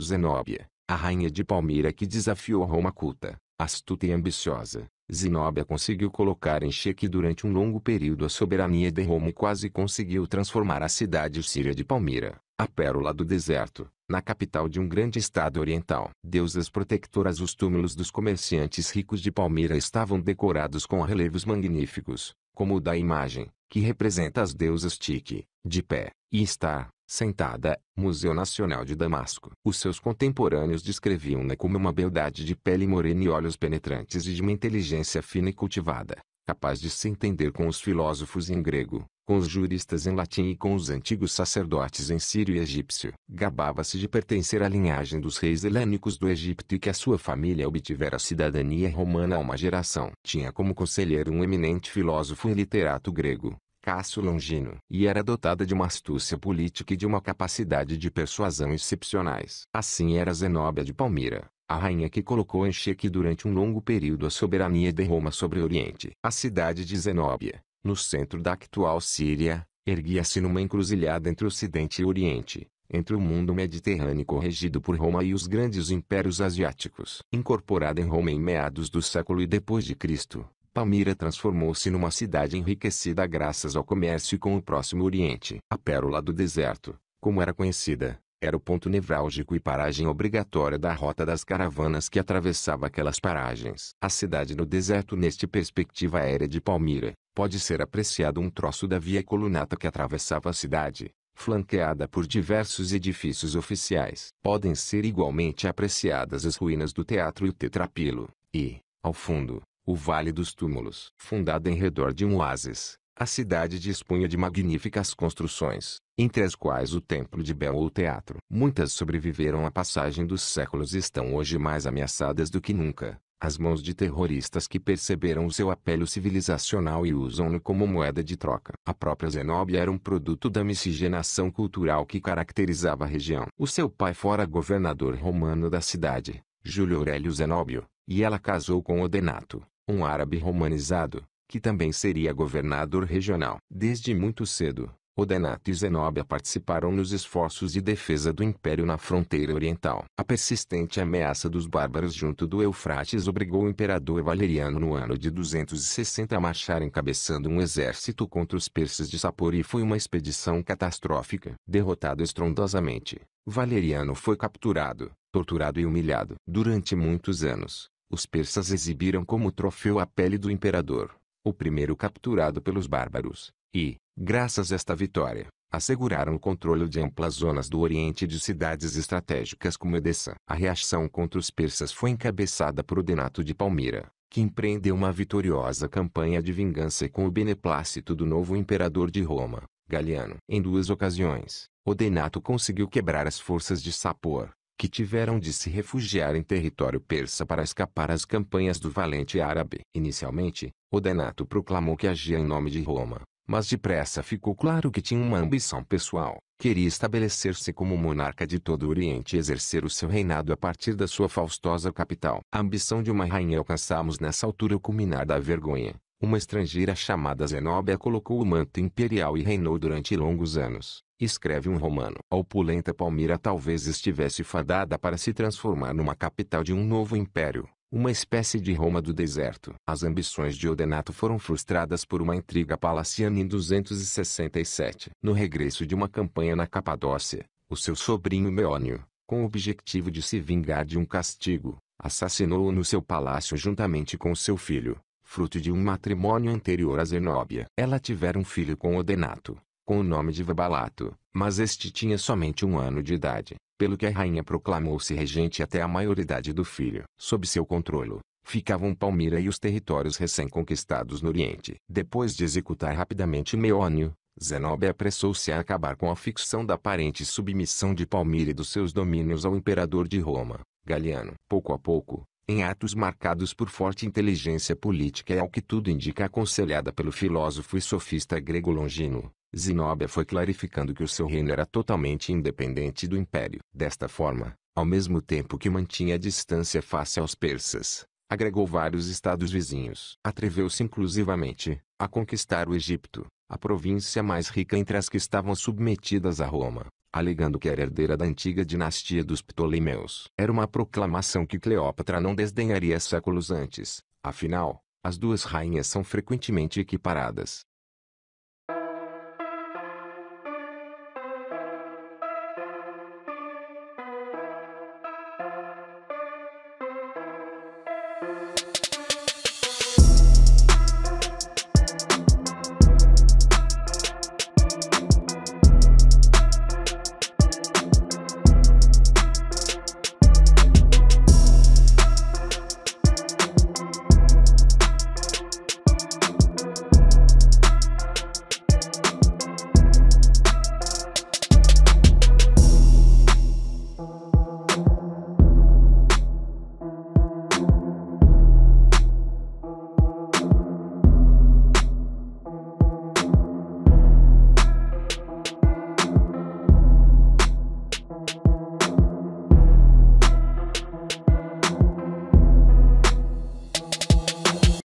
Zenóbia, a rainha de Palmira que desafiou Roma culta, astuta e ambiciosa, Zenóbia conseguiu colocar em xeque durante um longo período a soberania de Roma e quase conseguiu transformar a cidade síria de Palmira, a pérola do deserto, na capital de um grande estado oriental. Deusas protectoras Os túmulos dos comerciantes ricos de Palmira estavam decorados com relevos magníficos, como o da imagem, que representa as deusas Tique, de pé, e Star, sentada, Museu Nacional de Damasco. Os seus contemporâneos descreviam-na como uma beldade de pele morena e olhos penetrantes e de uma inteligência fina e cultivada, capaz de se entender com os filósofos em grego, com os juristas em latim e com os antigos sacerdotes em sírio e egípcio. Gabava-se de pertencer à linhagem dos reis helênicos do Egito e que a sua família obtivera a cidadania romana há uma geração. Tinha como conselheiro um eminente filósofo e literato grego. Cássio Longino, e era dotada de uma astúcia política e de uma capacidade de persuasão excepcionais. Assim era Zenóbia de Palmira, a rainha que colocou em xeque durante um longo período a soberania de Roma sobre o Oriente. A cidade de Zenóbia, no centro da atual Síria, erguia-se numa encruzilhada entre o Ocidente e o Oriente, entre o mundo mediterrâneo regido por Roma e os grandes impérios asiáticos. Incorporada em Roma em meados do século e depois de Cristo, Palmira transformou-se numa cidade enriquecida graças ao comércio com o Próximo Oriente. A Pérola do Deserto, como era conhecida, era o ponto nevrálgico e paragem obrigatória da rota das caravanas que atravessava aquelas paragens. A cidade no deserto neste perspectiva aérea de Palmira, pode ser apreciado um troço da via colunata que atravessava a cidade, flanqueada por diversos edifícios oficiais. Podem ser igualmente apreciadas as ruínas do teatro e o tetrapilo, e, ao fundo, o Vale dos Túmulos. Fundada em redor de um oásis, a cidade dispunha de magníficas construções, entre as quais o Templo de Bel ou o Teatro. Muitas sobreviveram à passagem dos séculos e estão hoje mais ameaçadas do que nunca, às mãos de terroristas que perceberam o seu apelo civilizacional e usam-no como moeda de troca. A própria Zenóbia era um produto da miscigenação cultural que caracterizava a região. O seu pai fora governador romano da cidade, Júlio Aurélio Zenóbio, e ela casou com Odenato, um árabe romanizado, que também seria governador regional. Desde muito cedo, Odenato e Zenobia participaram nos esforços de defesa do império na fronteira oriental. A persistente ameaça dos bárbaros junto do Eufrates obrigou o imperador Valeriano no ano de 260 a marchar encabeçando um exército contra os persas de Sapor e foi uma expedição catastrófica. Derrotado estrondosamente, Valeriano foi capturado, torturado e humilhado. Durante muitos anos, os persas exibiram como troféu a pele do imperador, o primeiro capturado pelos bárbaros, e, graças a esta vitória, asseguraram o controle de amplas zonas do Oriente e de cidades estratégicas como Edessa. A reação contra os persas foi encabeçada por Odenato de Palmira, que empreendeu uma vitoriosa campanha de vingança com o beneplácito do novo imperador de Roma, Galiano. Em duas ocasiões, Odenato conseguiu quebrar as forças de Sapor, que tiveram de se refugiar em território persa para escapar às campanhas do valente árabe. Inicialmente, Odenato proclamou que agia em nome de Roma, mas depressa ficou claro que tinha uma ambição pessoal. Queria estabelecer-se como monarca de todo o Oriente e exercer o seu reinado a partir da sua faustosa capital. A ambição de uma rainha alcançamos nessa altura o culminar da vergonha. Uma estrangeira chamada Zenóbia colocou o manto imperial e reinou durante longos anos escreve um romano. A opulenta Palmira talvez estivesse fadada para se transformar numa capital de um novo império, uma espécie de Roma do deserto. As ambições de Odenato foram frustradas por uma intriga palaciana em 267. No regresso de uma campanha na Capadócia, o seu sobrinho Meônio, com o objetivo de se vingar de um castigo, assassinou-o no seu palácio juntamente com seu filho, fruto de um matrimônio anterior a Zenóbia. Ela tivera um filho com Odenato, com o nome de Vabalato, mas este tinha somente um ano de idade, pelo que a rainha proclamou-se regente até a maioridade do filho. Sob seu controlo, ficavam Palmira e os territórios recém-conquistados no Oriente. Depois de executar rapidamente Meônio, Zenobia apressou-se a acabar com a ficção da aparente submissão de Palmira e dos seus domínios ao imperador de Roma, Galiano. Pouco a pouco, em atos marcados por forte inteligência política e ao que tudo indica aconselhada pelo filósofo e sofista grego Longino, Zenóbia foi clarificando que o seu reino era totalmente independente do império. Desta forma, ao mesmo tempo que mantinha a distância face aos persas, agregou vários estados vizinhos. Atreveu-se inclusivamente a conquistar o Egito, a província mais rica entre as que estavam submetidas a Roma, alegando que era herdeira da antiga dinastia dos Ptolomeus. Era uma proclamação que Cleópatra não desdenharia séculos antes, afinal, as duas rainhas são frequentemente equiparadas.